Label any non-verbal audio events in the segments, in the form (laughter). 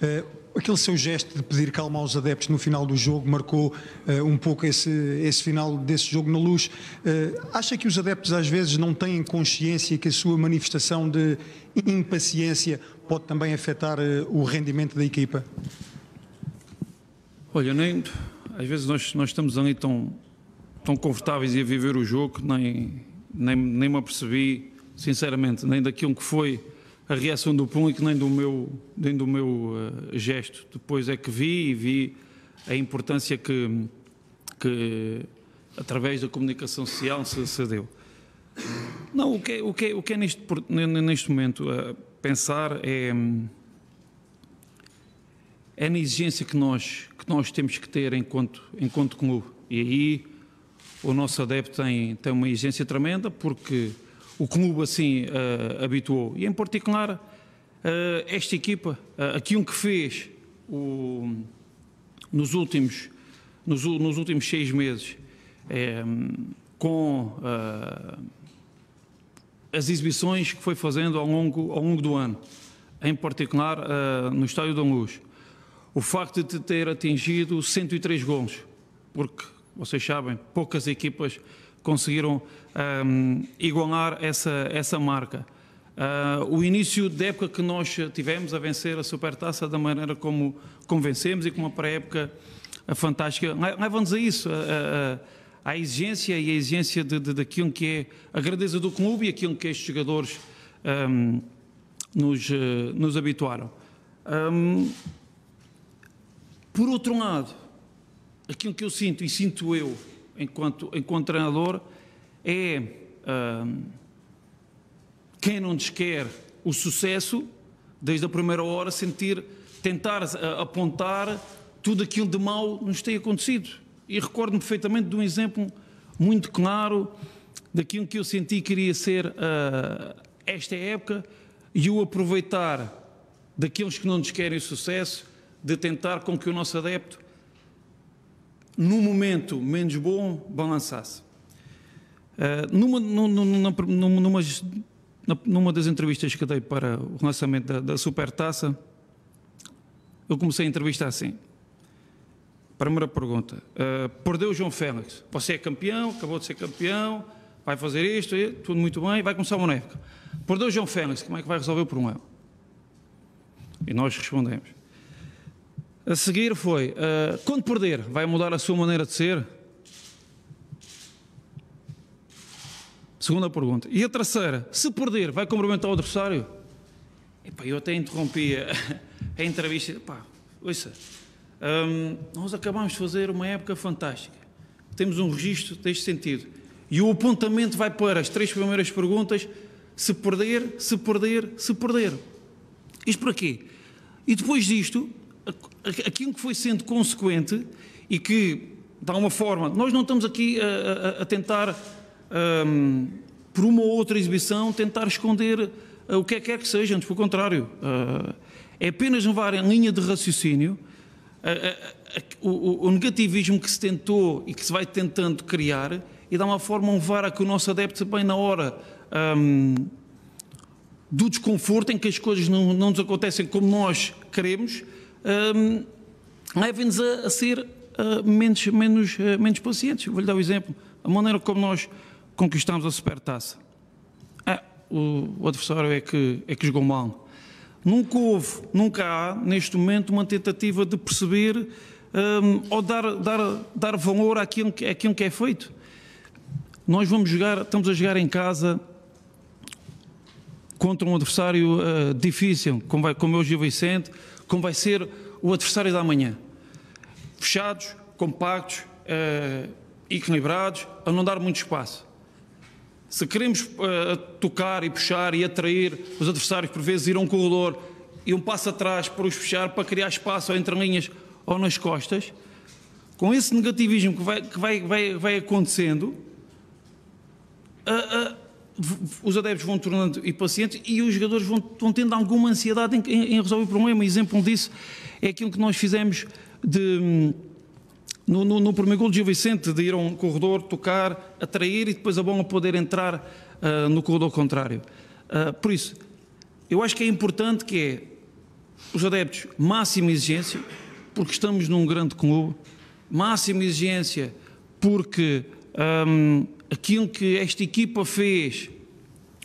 Eh, aquele seu gesto de pedir calma aos adeptos no final do jogo marcou uh, um pouco esse, esse final desse jogo na luz. Uh, acha que os adeptos às vezes não têm consciência que a sua manifestação de impaciência pode também afetar uh, o rendimento da equipa? Olha, nem às vezes nós, nós estamos ali tão, tão confortáveis e a viver o jogo que nem, nem, nem me apercebi, sinceramente, nem daquilo que foi a reação do público é nem do meu, nem do meu uh, gesto. Depois é que vi e vi a importância que, que através da comunicação social se, se deu. Não, o que é, o que é, o que é neste, neste momento eh, pensar é, é na exigência que nós, que nós temos que ter enquanto, enquanto clube. E aí o nosso adepto tem, tem uma exigência tremenda porque o clube assim uh, habituou. E em particular, uh, esta equipa, uh, um que fez o, nos, últimos, nos, nos, últimos seis meses, com as exibições que foi fazendo ao longo, ao longo do ano, em particular no Estádio da Luz, o facto de ter atingido 103 gols, porque vocês sabem, poucas equipas conseguiram um, igualar essa, essa marca. Uh, o início da época que nós tivemos a vencer a Supertaça da maneira como convencemos e com uma pré-época ah, fantástica, leva-nos a isso, à exigência e a exigência de, de, daquilo que é a grandeza do clube e aquilo que estes jogadores um, nos, eh, nos habituaram. Um, por outro lado, aquilo que eu sinto, e sinto eu, enquanto, enquanto treinador é hum, quem não nos quer o sucesso, desde a primeira hora, sentir, tentar eh, apontar tudo aquilo de mal nos tem acontecido. E recordo-me perfeitamente de um exemplo muito claro daquilo que eu senti que queria ser uh, esta época e o aproveitar daqueles que não nos querem sucesso, de tentar com que o nosso adepto no momento menos bom, balançasse. Uh, numa, numa, numa, numa, das entrevistas que dei para o lançamento da, da Supertaça, eu comecei a entrevista assim. Primeira pergunta. Uh, perdeu o João Félix. Você é campeão, acabou de ser campeão, vai fazer isto, eh, tudo muito bem, vai começar uma época. Perdeu o João Félix, como é que vai resolver o problema? E nós respondemos. A seguir foi, uh, quando perder, vai mudar a sua maneira de ser? Segunda pergunta. E a terceira, se perder, vai cumprimentar o adversário? Epá, eu até interrompi a, (laughs) a entrevista. Epá, ouça, um, nós acabamos de fazer uma época fantástica. Temos um registro deste sentido. E o apontamento vai para as três primeiras perguntas: se perder, se perder, se perder. Isto para quê? E depois disto, aquilo que foi sendo consequente e que, de alguma forma, nós não estamos aqui a, a, a tentar, um, por uma ou outra exibição, tentar esconder eh, o que é que é que seja, antes, pelo contrário. Uh, é apenas levar em linha de raciocínio eh, o, o, negativismo que se tentou e que se vai tentando criar e dá uma forma, um a que o nosso adepto, bem na hora. Um, do desconforto em que as coisas não, não nos acontecem como nós queremos, um, levem-nos a, a, ser uh, menos, menos, uh, menos pacientes. Vou-lhe dar o um exemplo. A maneira como nós conquistamos a supertaça. Ah, o, o adversário é que, é que jogou mal. Nunca houve, nunca há, neste momento, uma tentativa de perceber um, ou dar, dar, dar valor àquilo, àquilo que é feito. Nós vamos jogar, estamos a jogar em casa contra um adversário uh, difícil, como, vai, como é o Gil Vicente, como vai ser o adversário da manhã. Fechados, compactos, eh, equilibrados, a não dar muito espaço. Se queremos eh, tocar e puxar e atrair os adversários, por vezes, ir a um corredor e um passo atrás para os fechar, para criar espaço entre linhas ou nas costas, com esse negativismo que vai, que vai, vai, vai acontecendo, a, a os adeptos vão tornando impacientes e os jogadores vão, vão tendo alguma ansiedade em, em, em, resolver o problema. Exemplo disso é aquilo que nós fizemos de, hum, no, no, no, primeiro gol de Gil Vicente, de ir a um corredor, tocar, atrair e depois a bola poder entrar uh, no corredor contrário. Uh, por isso, eu acho que é importante que é os adeptos máxima exigência, porque estamos num grande clube, máxima exigência porque... Um, aquilo que esta equipa fez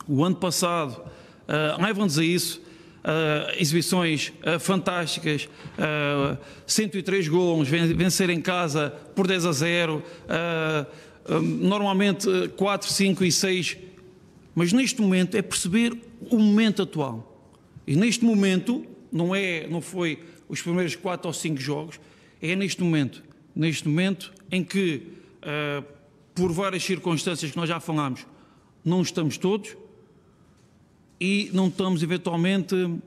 o ano passado, uh, levam-nos a isso. Uh, exibições uh, fantásticas, uh, ah, 103 gols, vencer em casa por 10 a 0, normalmente 4, 5 e 6. Mas neste momento é perceber o momento atual. E neste momento, não, é, não foi os primeiros 4 ou 5 jogos, é neste momento. Neste momento em que por várias circunstâncias que nós já falámos, não estamos todos e não estamos eventualmente uh,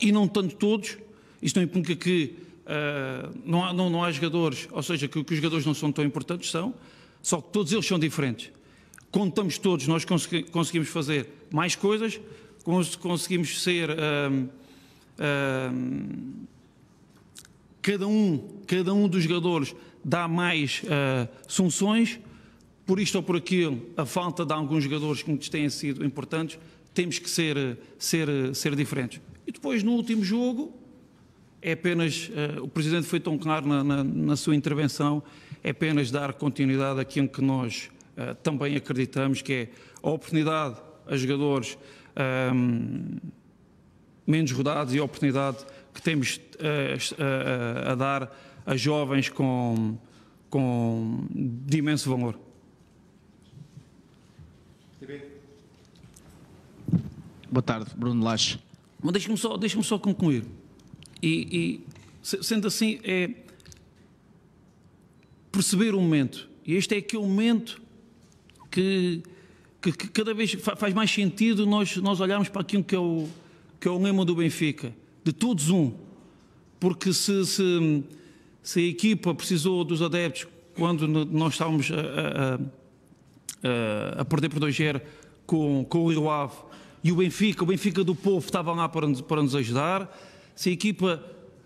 e não tanto todos, isto não implica que uh, não, há, não, não, há jogadores, ou seja, que, que, os jogadores não são tão importantes, são, só que todos eles são diferentes. Contamos todos, nós consegui, conseguimos fazer mais coisas, conseguimos ser uh, cada um, cada um dos jogadores dá mais uh, eh, sunções, por isto ou por aquilo, a falta de alguns jogadores que nos têm sido importantes, temos que ser, ser, ser diferentes. E depois, no último jogo, é apenas, uh, o Presidente foi tão claro na, na, na, sua intervenção, é apenas dar continuidade àquilo que nós uh, também acreditamos, que é a oportunidade a jogadores ehm, menos rodados e a oportunidade que temos uh, a dar a jovens com, com de imenso valor. Boa tarde, Bruno Lache. Mas deixe-me só, deixe só concluir. E, e, sendo assim, é perceber o momento. E este é aquele momento que, que, que cada vez faz mais sentido nós, nós olharmos para aquilo que é, o, que é o lema do Benfica, de todos um. Porque se, se se a equipa precisou dos adeptos quando nós estávamos a, a, a perder por 2-0 com, com o Rio Ave e o Benfica, o Benfica do povo estava lá para, para nos ajudar, se a equipa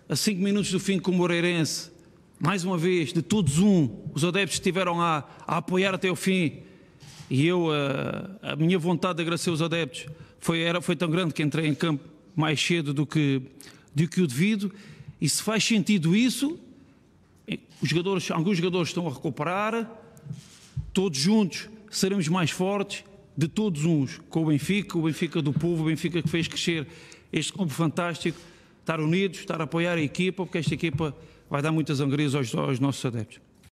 a 5 minutos do fim com o Moreirense, mais uma vez, de todos um, os adeptos estiveram lá a apoiar até o fim e eu, a, a minha vontade de agradecer os adeptos foi, era, foi tão grande que entrei em campo mais cedo do que, do que o devido e se faz sentido isso, os jogadores, alguns jogadores estão a recuperar, todos juntos seremos mais fortes, de todos uns, com o Benfica, o Benfica do povo, o Benfica que fez crescer este clube fantástico, estar unidos, estar a apoiar a equipa, porque esta equipa vai dar muitas angrias aos, aos nossos adeptos.